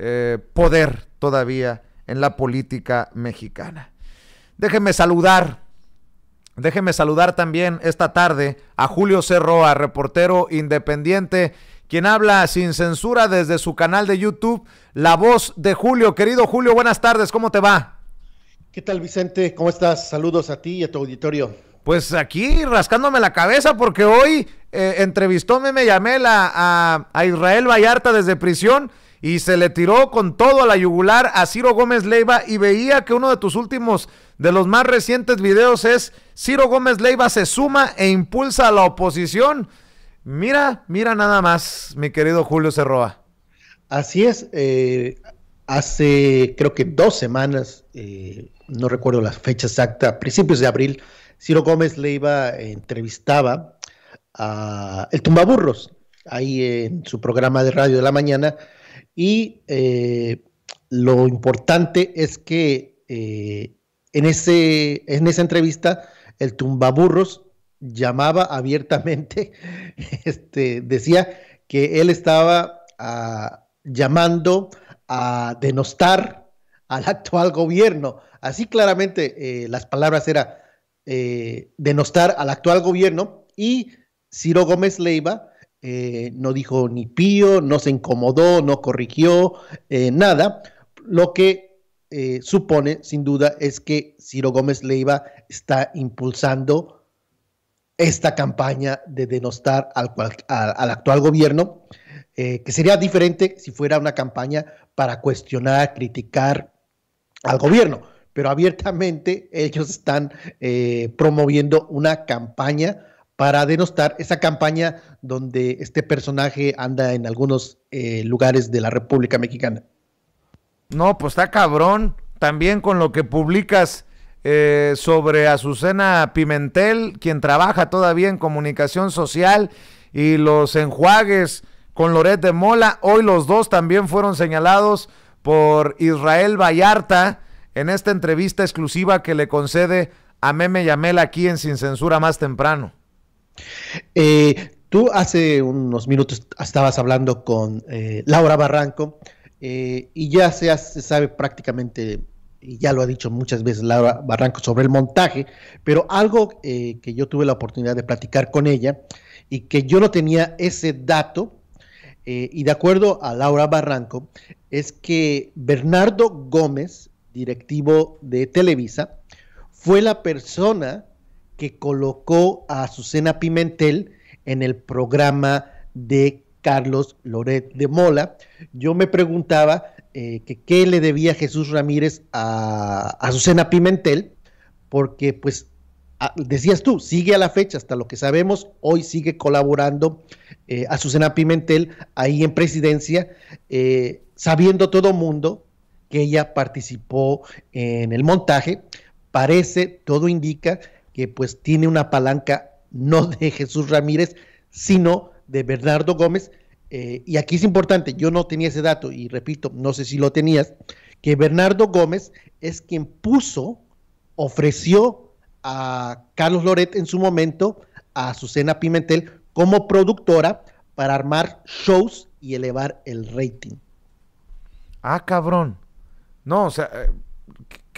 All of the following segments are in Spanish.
Eh, poder todavía en la política mexicana. Déjenme saludar, déjenme saludar también esta tarde a Julio Cerroa, reportero independiente, quien habla sin censura desde su canal de YouTube, La Voz de Julio. Querido Julio, buenas tardes, ¿cómo te va? ¿Qué tal Vicente? ¿Cómo estás? Saludos a ti y a tu auditorio. Pues aquí rascándome la cabeza porque hoy eh, entrevistóme, me llamé la, a, a Israel Vallarta desde prisión y se le tiró con todo a la yugular a Ciro Gómez Leiva y veía que uno de tus últimos, de los más recientes videos es Ciro Gómez Leiva se suma e impulsa a la oposición. Mira, mira nada más, mi querido Julio Cerroa. Así es, eh, hace creo que dos semanas, eh, no recuerdo la fecha exacta, principios de abril, Ciro Gómez Leiva entrevistaba a El Tumbaburros, ahí en su programa de radio de la mañana, y eh, lo importante es que eh, en, ese, en esa entrevista el tumbaburros llamaba abiertamente, este, decía que él estaba ah, llamando a denostar al actual gobierno. Así claramente eh, las palabras era denostar al actual gobierno y Ciro Gómez Leiva eh, no dijo ni pío, no se incomodó, no corrigió, eh, nada, lo que eh, supone sin duda es que Ciro Gómez Leiva está impulsando esta campaña de denostar al, actual gobierno, que sería diferente si fuera una campaña para cuestionar, criticar al gobierno, pero abiertamente ellos están promoviendo una campaña para denostar esa campaña donde este personaje anda en algunos eh, lugares de la República Mexicana. No, pues está cabrón. También con lo que publicas eh, sobre Azucena Pimentel, quien trabaja todavía en comunicación social, y los enjuagues con Loret de Mola. Hoy los dos también fueron señalados por Israel Vallarta en esta entrevista exclusiva que le concede a Meme Yamel aquí en Sin Censura más temprano. Eh, tú hace unos minutos estabas hablando con eh, Laura Barranco eh, y ya se, se sabe prácticamente, y ya lo ha dicho muchas veces Laura Barranco sobre el montaje, pero algo que yo tuve la oportunidad de platicar con ella y que yo no tenía ese dato, y de acuerdo a Laura Barranco, es que Bernardo Gómez, directivo de Televisa, fue la persona que colocó a Azucena Pimentel en el programa de Carlos Loret de Mola. Yo me preguntaba eh, que qué le debía Jesús Ramírez a, Azucena Pimentel, porque pues decías tú, sigue a la fecha, hasta lo que sabemos, hoy sigue colaborando eh, Azucena Pimentel ahí en presidencia, eh, sabiendo todo mundo que ella participó en el montaje, parece, todo indica que pues tiene una palanca no de Jesús Ramírez, sino de Bernardo Gómez. Eh, y aquí es importante, yo no tenía ese dato y repito, no sé si lo tenías, que Bernardo Gómez es quien puso, ofreció a Carlos Loret en su momento, a Azucena Pimentel como productora para armar shows y elevar el rating. Ah, cabrón. No, o sea, eh,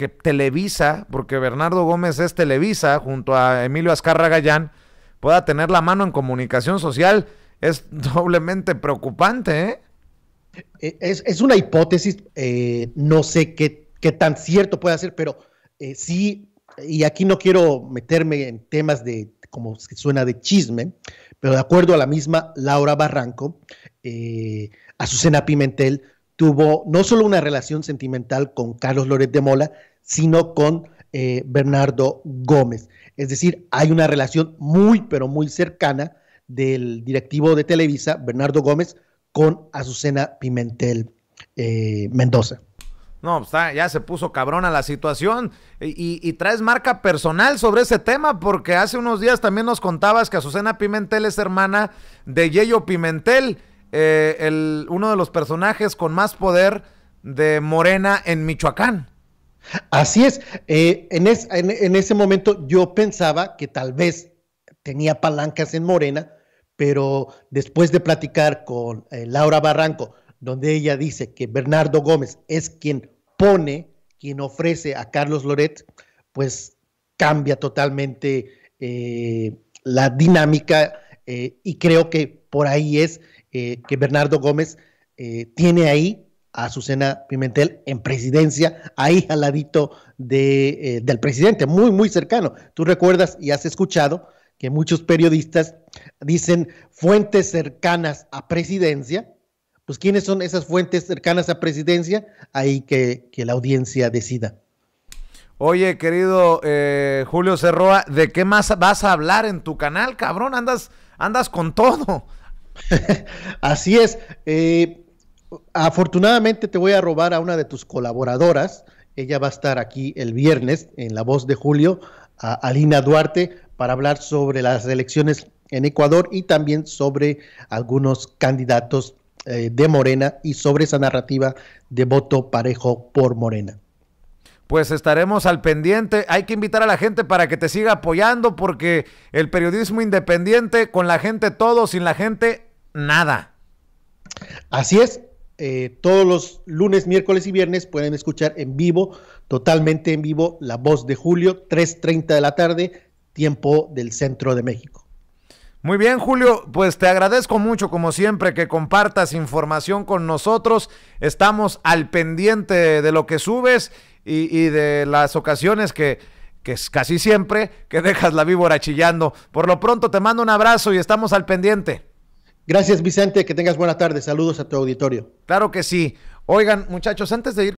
que Televisa, porque Bernardo Gómez es Televisa, junto a Emilio Azcarra Gallán, pueda tener la mano en comunicación social, es doblemente preocupante. ¿eh? E, es, una hipótesis, eh, no sé qué, qué, tan cierto puede ser, pero eh, sí, y aquí no quiero meterme en temas de, como suena de chisme, pero de acuerdo a la misma Laura Barranco, Azucena Pimentel tuvo no solo una relación sentimental con Carlos Loret de Mola, sino con eh, Bernardo Gómez. Es decir, hay una relación muy, pero muy cercana del directivo de Televisa, Bernardo Gómez, con Azucena Pimentel eh, Mendoza. No, pues, ah, ya se puso cabrona la situación y, traes marca personal sobre ese tema porque hace unos días también nos contabas que Azucena Pimentel es hermana de Yello Pimentel eh, el, uno de los personajes con más poder de Morena en Michoacán. Así es. Eh, en, ese momento yo pensaba que tal vez tenía palancas en Morena, pero después de platicar con eh, Laura Barranco, donde ella dice que Bernardo Gómez es quien pone, quien ofrece a Carlos Loret, pues cambia totalmente la dinámica y creo que por ahí es eh, que Bernardo Gómez eh, tiene ahí a Azucena Pimentel en presidencia, ahí al ladito de, eh, del presidente, muy, muy cercano. Tú recuerdas y has escuchado que muchos periodistas dicen fuentes cercanas a presidencia. Pues, ¿quiénes son esas fuentes cercanas a presidencia? Ahí que, la audiencia decida. Oye, querido Julio Cerroa, ¿de qué más vas a hablar en tu canal, cabrón? Andas, andas con todo. Así es. Eh, afortunadamente te voy a robar a una de tus colaboradoras. Ella va a estar aquí el viernes en La Voz de Julio, a Alina Duarte, para hablar sobre las elecciones en Ecuador y también sobre algunos candidatos eh, de Morena y sobre esa narrativa de voto parejo por Morena pues estaremos al pendiente. Hay que invitar a la gente para que te siga apoyando porque el periodismo independiente, con la gente todo, sin la gente nada. Así es. Eh, todos los lunes, miércoles y viernes pueden escuchar en vivo, totalmente en vivo, La Voz de Julio, 3.30 de la tarde, tiempo del Centro de México. Muy bien, Julio, pues te agradezco mucho, como siempre, que compartas información con nosotros. Estamos al pendiente de lo que subes y, de las ocasiones que, que es casi siempre que dejas la víbora chillando. Por lo pronto, te mando un abrazo y estamos al pendiente. Gracias, Vicente. Que tengas buena tarde. Saludos a tu auditorio. Claro que sí. Oigan, muchachos, antes de ir.